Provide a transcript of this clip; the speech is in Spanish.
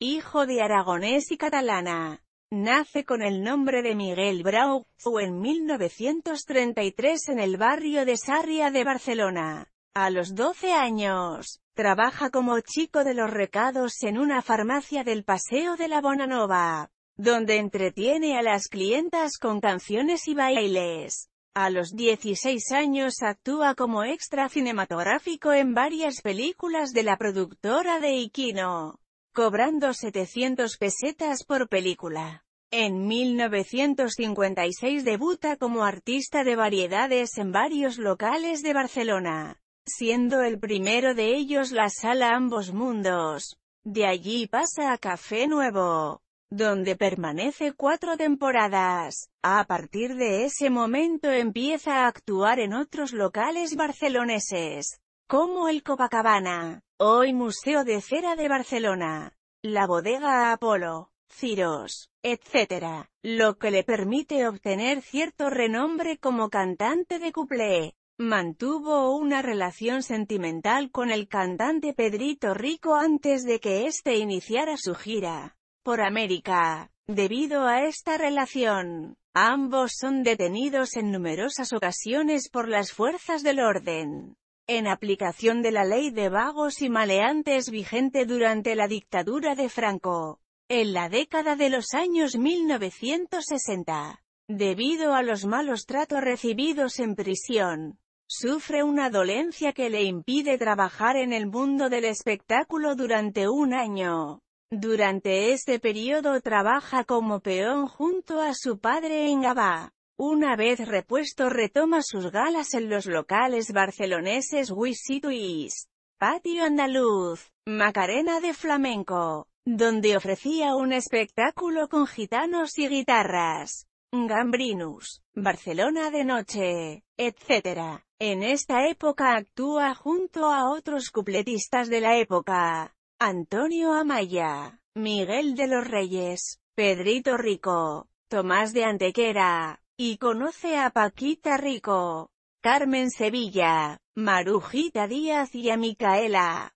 hijo de aragonés y catalana. Nace con el nombre de Miguel Brau, en 1933 en el barrio de Sarria de Barcelona. A los 12 años, trabaja como chico de los recados en una farmacia del Paseo de la Bonanova, donde entretiene a las clientas con canciones y bailes. A los 16 años actúa como extra cinematográfico en varias películas de la productora de Iquino cobrando 700 pesetas por película. En 1956 debuta como artista de variedades en varios locales de Barcelona, siendo el primero de ellos la Sala Ambos Mundos. De allí pasa a Café Nuevo, donde permanece cuatro temporadas. A partir de ese momento empieza a actuar en otros locales barceloneses, como el Copacabana, Hoy Museo de Cera de Barcelona, la bodega Apolo, Ciros, etc., lo que le permite obtener cierto renombre como cantante de cuplé. Mantuvo una relación sentimental con el cantante Pedrito Rico antes de que éste iniciara su gira por América. Debido a esta relación, ambos son detenidos en numerosas ocasiones por las fuerzas del orden en aplicación de la ley de vagos y maleantes vigente durante la dictadura de Franco, en la década de los años 1960. Debido a los malos tratos recibidos en prisión, sufre una dolencia que le impide trabajar en el mundo del espectáculo durante un año. Durante este periodo trabaja como peón junto a su padre en Gabá. Una vez repuesto retoma sus galas en los locales barceloneses Wisitu Patio Andaluz, Macarena de Flamenco, donde ofrecía un espectáculo con gitanos y guitarras, Gambrinus, Barcelona de Noche, etc. En esta época actúa junto a otros cupletistas de la época, Antonio Amaya, Miguel de los Reyes, Pedrito Rico, Tomás de Antequera, y conoce a Paquita Rico, Carmen Sevilla, Marujita Díaz y a Micaela.